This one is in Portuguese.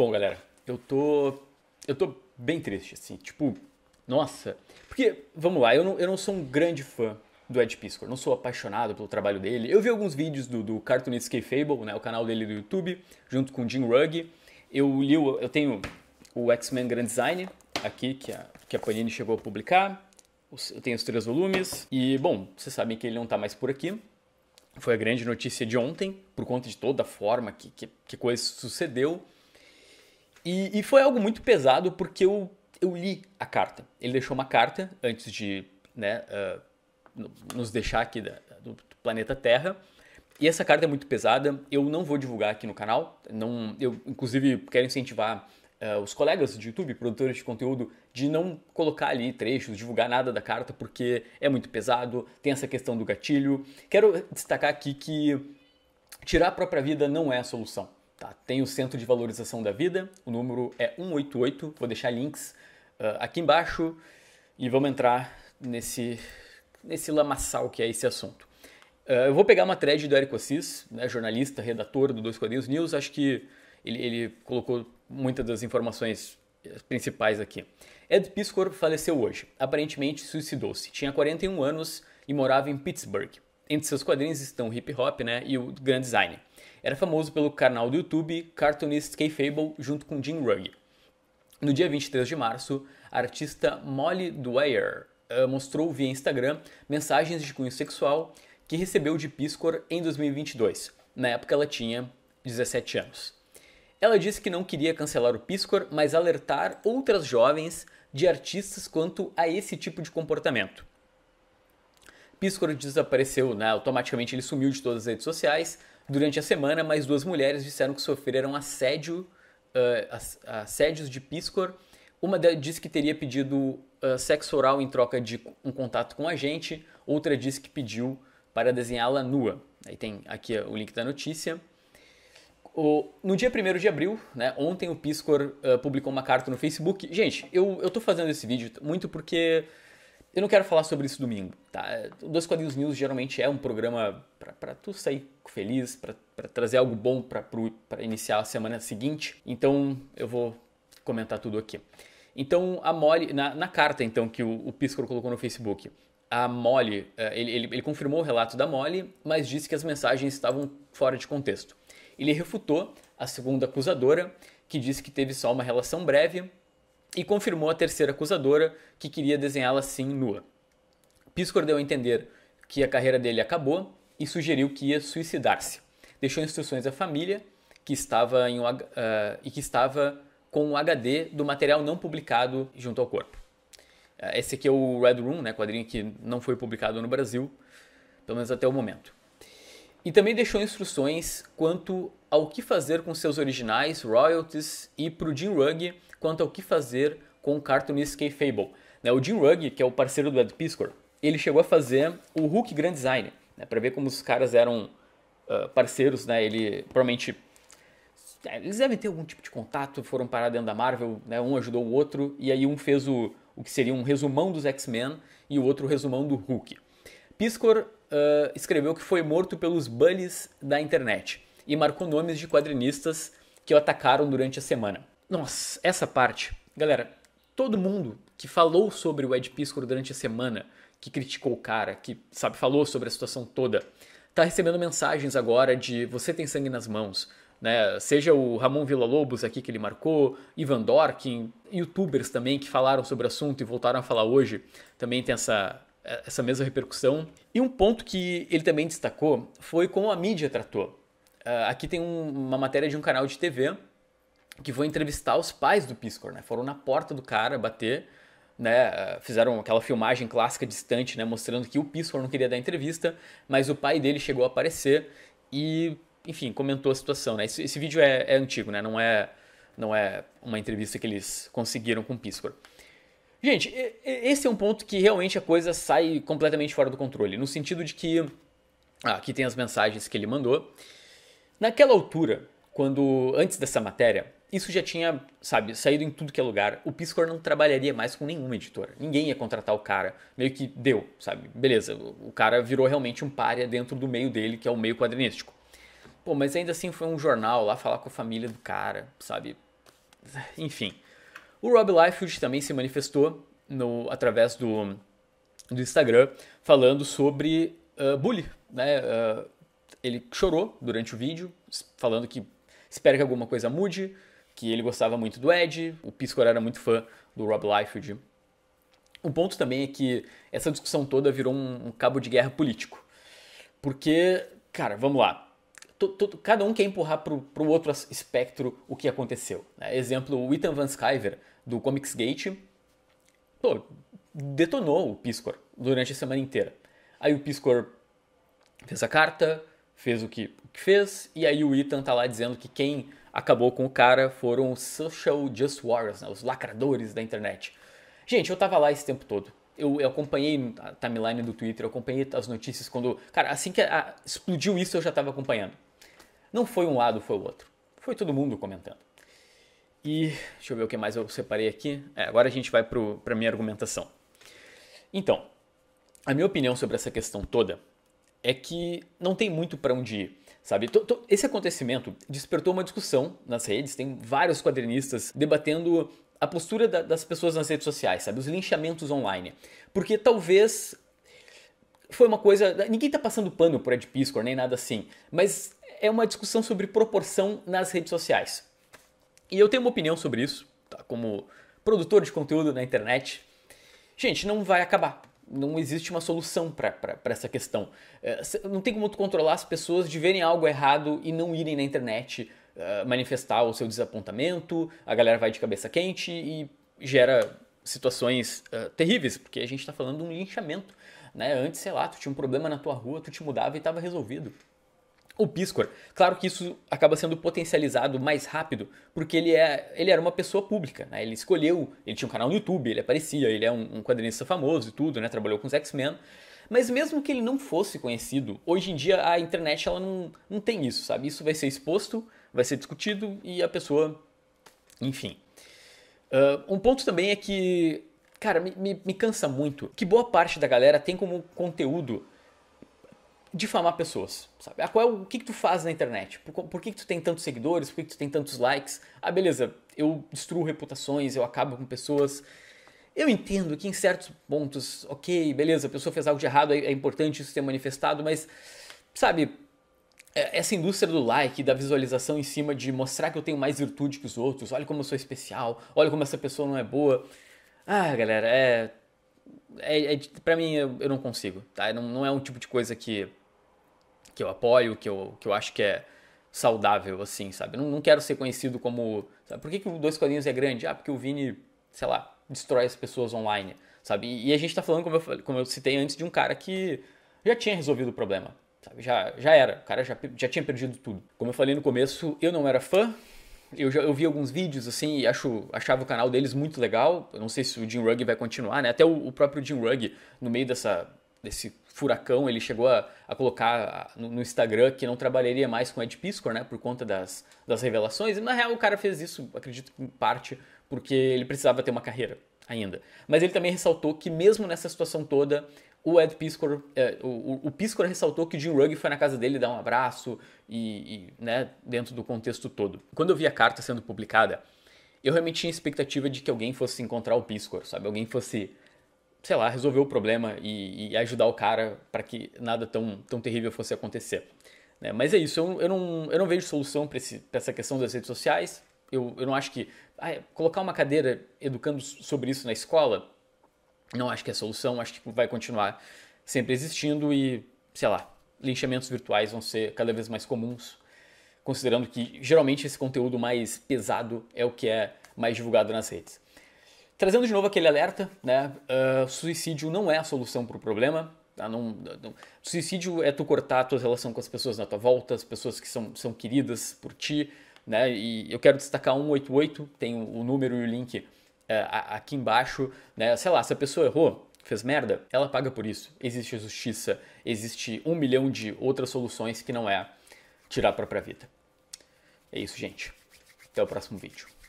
Bom, galera, eu tô. Eu tô bem triste, assim. Tipo, nossa. Porque, vamos lá, eu não, eu não sou um grande fã do Ed Piscor. Não sou apaixonado pelo trabalho dele. Eu vi alguns vídeos do, do Cartoonist K-Fable, né, o canal dele do YouTube, junto com o Jim Rugg. Eu li, o, eu tenho o X-Men Grand Design aqui, que a, que a Panini chegou a publicar. Eu tenho os três volumes. E, bom, vocês sabem que ele não tá mais por aqui. Foi a grande notícia de ontem, por conta de toda a forma que, que, que coisa sucedeu. E, e, foi algo muito pesado porque eu, eu li a carta. Ele deixou uma carta antes de né, uh, nos deixar aqui da, do, planeta Terra. E essa carta é muito pesada, eu não vou divulgar aqui no canal. Não, eu, inclusive, quero incentivar uh, os colegas de YouTube, produtores de conteúdo, de não colocar ali trechos, divulgar nada da carta, porque é muito pesado, tem essa questão do gatilho. Quero destacar aqui que tirar a própria vida não é a solução. Tá, tem o Centro de Valorização da Vida, o número é 188, vou deixar links uh, aqui embaixo e vamos entrar nesse, nesse lamaçal que é esse assunto. Uh, eu vou pegar uma thread do Érico Assis, né, jornalista, redator do Dois Quadrinhos News, acho que ele, ele colocou muitas das informações eh, principais aqui. Ed Piscor faleceu hoje, aparentemente suicidou-se, tinha 41 anos e morava em Pittsburgh. Entre seus quadrinhos estão hip hop né, e o Grand Design era famoso pelo canal do YouTube Cartoonist K-Fable junto com Jim Rugg. No dia 23 de março, a artista Molly Dwyer uh, mostrou via Instagram mensagens de cunho sexual que recebeu de Piscor em 2022. Na época ela tinha 17 anos. Ela disse que não queria cancelar o Piscor, mas alertar outras jovens de artistas quanto a esse tipo de comportamento. Piscor desapareceu, né? automaticamente ele sumiu de todas as redes sociais, Durante a semana, mais duas mulheres disseram que sofreram assédio, uh, assédios de Piscor. Uma disse que teria pedido uh, sexo oral em troca de um contato com a gente, outra disse que pediu para desenhá-la nua. Aí tem aqui ah, o link da notícia. O, no dia 1 de abril, né, ontem o Piscor uh, publicou uma carta no Facebook. Gente, eu, estou fazendo esse vídeo muito porque eu não quero falar sobre isso domingo, tá? O Dois Quadrinhos News geralmente é um programa para tu sair feliz, para trazer algo bom para iniciar a semana seguinte. Então eu vou comentar tudo aqui. Então a Molly, na, na carta então que o, o Piscor colocou no Facebook, a Molly, é, ele, ele, ele confirmou o relato da Molly, mas disse que as mensagens estavam fora de contexto. Ele refutou a segunda acusadora, que disse que teve só uma relação breve e confirmou a terceira acusadora que queria desenhá-la sim nua. Piscor deu a entender que a carreira dele acabou e sugeriu que ia suicidar-se. Deixou instruções à família que estava em um, uh, e que estava com um HD do material não publicado junto ao corpo. Uh, esse aqui é o Red Room, né, quadrinho que não foi publicado no Brasil, pelo menos até o momento. E também deixou instruções quanto ao que fazer com seus originais, royalties e para o Jim Rugg quanto ao que fazer com o cartoonist Kay Fable. Né? O Jim Rugg, que é o parceiro do Ed Piscor, ele chegou a fazer o Hulk Grand Design, né, para ver como os caras eram uh, parceiros, né? Ele provavelmente é, eles devem ter algum tipo de contato, foram parar dentro da Marvel, né? Um ajudou o outro e aí um fez o, o que seria um resumão dos X-Men e o outro resumão do Hulk. Piscor uh, escreveu que foi morto pelos bullies da internet e marcou nomes de quadrinistas que o atacaram durante a semana. Nossa, essa parte. Galera, todo mundo que falou sobre o Ed Piscor durante a semana, que criticou o cara, que, sabe, falou sobre a situação toda, tá recebendo mensagens agora de você tem sangue nas mãos, né? Seja o Ramon Villa-Lobos aqui que ele marcou, Ivan Dorkin, youtubers também que falaram sobre o assunto e voltaram a falar hoje, também tem essa, essa mesma repercussão. E um ponto que ele também destacou foi como a mídia tratou. Uh, aqui tem um, uma matéria de um canal de TV que foi entrevistar os pais do Piscor, né? Foram na porta do cara bater, né? Eh, fizeram aquela filmagem clássica distante, né? Mostrando que o Piscor não queria dar entrevista, mas o pai dele chegou a aparecer e, enfim, comentou a situação, né? Esse, esse vídeo é, é, antigo, né? Não é, não é uma entrevista que eles conseguiram com o Piscor. Gente, esse é um ponto que realmente a coisa sai completamente fora do controle, no sentido de que ah, aqui tem as mensagens que ele mandou. Naquela altura, quando antes dessa matéria, isso já tinha, sabe, saído em tudo que é lugar. O Piscor não trabalharia mais com nenhuma editora. Ninguém ia contratar o cara. Meio que deu, sabe? Beleza, o cara virou realmente um párea dentro do meio dele, que é o meio quadrinístico. Pô, mas ainda assim foi um jornal lá falar com a família do cara, sabe? Enfim. O Rob Liefeld também se manifestou no, através do, do Instagram falando sobre uh, bullying, né? Uh, ele chorou durante o vídeo, falando que espera que alguma coisa mude, que ele gostava muito do Ed, o Piscor era muito fã do Rob Liefeld. O ponto também é que essa discussão toda virou um, um cabo de guerra político. Porque, cara, vamos lá. Todo, cada um quer empurrar para o outro espectro o que aconteceu. Né? Exemplo, o Ethan Van Sciver, do Comics Gate, pô, detonou o Piscor durante a semana inteira. Aí o Piscor fez a carta, fez o que, o que fez, e aí o Ethan tá lá dizendo que quem acabou com o cara foram os social just warriors, né? os lacradores da internet. Gente, eu tava lá esse tempo todo. Eu, eu, acompanhei a timeline do Twitter, eu acompanhei as notícias quando. Cara, assim que a, explodiu isso, eu já tava acompanhando. Não foi um lado, foi o outro. Foi todo mundo comentando. E deixa eu ver o que mais eu separei aqui. É, agora a gente vai para minha argumentação. Então, a minha opinião sobre essa questão toda é que não tem muito para onde ir. Sabe? Esse acontecimento despertou uma discussão nas redes, tem vários quadrinistas debatendo a postura da, das pessoas nas redes sociais, sabe? Os linchamentos online. Porque talvez foi uma coisa. Ninguém está passando pano por Ed Piscor, nem nada assim. Mas é uma discussão sobre proporção nas redes sociais. E eu tenho uma opinião sobre isso, tá? como produtor de conteúdo na internet. Gente, não vai acabar não existe uma solução para essa questão. É, não tem como tu controlar as pessoas de verem algo errado e não irem na internet é, manifestar o seu desapontamento, a galera vai de cabeça quente e gera situações é, terríveis, porque a gente está falando de um linchamento. Né? Antes, sei lá, tu tinha um problema na tua rua, tu te mudava e estava resolvido. O Piscor, claro que isso acaba sendo potencializado mais rápido, porque ele, é, ele era uma pessoa pública, né? ele escolheu, ele tinha um canal no YouTube, ele aparecia, ele é um, um quadrinista famoso e tudo, né? trabalhou com os X-Men, mas mesmo que ele não fosse conhecido, hoje em dia a internet ela não, não tem isso, sabe? Isso vai ser exposto, vai ser discutido e a pessoa, enfim. Uh, um ponto também é que, cara, me, me, me cansa muito que boa parte da galera tem como conteúdo difamar pessoas, sabe? Ah, qual é o, o que, que tu faz na internet? Por, por, que, que tu tem tantos seguidores? Por que, que tu tem tantos likes? Ah, beleza, eu destruo reputações, eu acabo com pessoas. Eu entendo que em certos pontos, ok, beleza, a pessoa fez algo de errado, é, é importante isso ser manifestado, mas, sabe, é, essa indústria do like, da visualização em cima de mostrar que eu tenho mais virtude que os outros, olha como eu sou especial, olha como essa pessoa não é boa. Ah, galera, é. é, é pra mim, eu, eu não consigo, tá? Não, não é um tipo de coisa que que eu apoio, que eu, que eu acho que é saudável, assim, sabe? Não, não quero ser conhecido como. Sabe? Por que, que o Dois Quadrinhos é grande? Ah, porque o Vini, sei lá, destrói as pessoas online, sabe? E, e a gente tá falando, como eu, como eu citei antes, de um cara que já tinha resolvido o problema, sabe? Já, já era, o cara já, já tinha perdido tudo. Como eu falei no começo, eu não era fã. Eu, já, eu vi alguns vídeos assim e acho, achava o canal deles muito legal. Eu não sei se o Jim Rugg vai continuar, né? Até o, o próprio Jim Rugg, no meio dessa, desse furacão, ele chegou a, a colocar no, no, Instagram que não trabalharia mais com Ed Piscor, né, por conta das, das revelações. E na real o cara fez isso, acredito em parte porque ele precisava ter uma carreira ainda. Mas ele também ressaltou que mesmo nessa situação toda, o Ed Piscor, eh, é, o, o Piscor ressaltou que o Jim Rugg foi na casa dele dar um abraço e, e né, dentro do contexto todo. Quando eu vi a carta sendo publicada, eu realmente tinha expectativa de que alguém fosse encontrar o Piscor, sabe? Alguém fosse sei lá, resolver o problema e, e ajudar o cara para que nada tão, tão terrível fosse acontecer. Né? Mas é isso, eu, eu, não, eu não vejo solução para essa questão das redes sociais. Eu, eu não acho que. Ah, colocar uma cadeira educando sobre isso na escola, não acho que é solução, acho que vai continuar sempre existindo e, sei lá, linchamentos virtuais vão ser cada vez mais comuns, considerando que geralmente esse conteúdo mais pesado é o que é mais divulgado nas redes. Trazendo de novo aquele alerta, né? Uh, suicídio não é a solução para o problema. Tá? Não, não, Suicídio é tu cortar a tua relação com as pessoas na tua volta, as pessoas que são, são queridas por ti. Né? E eu quero destacar 188, tem o número e o link uh, aqui embaixo. Né? Sei lá, se a pessoa errou, fez merda, ela paga por isso. Existe justiça, existe um milhão de outras soluções que não é tirar a própria vida. É isso, gente. Até o próximo vídeo.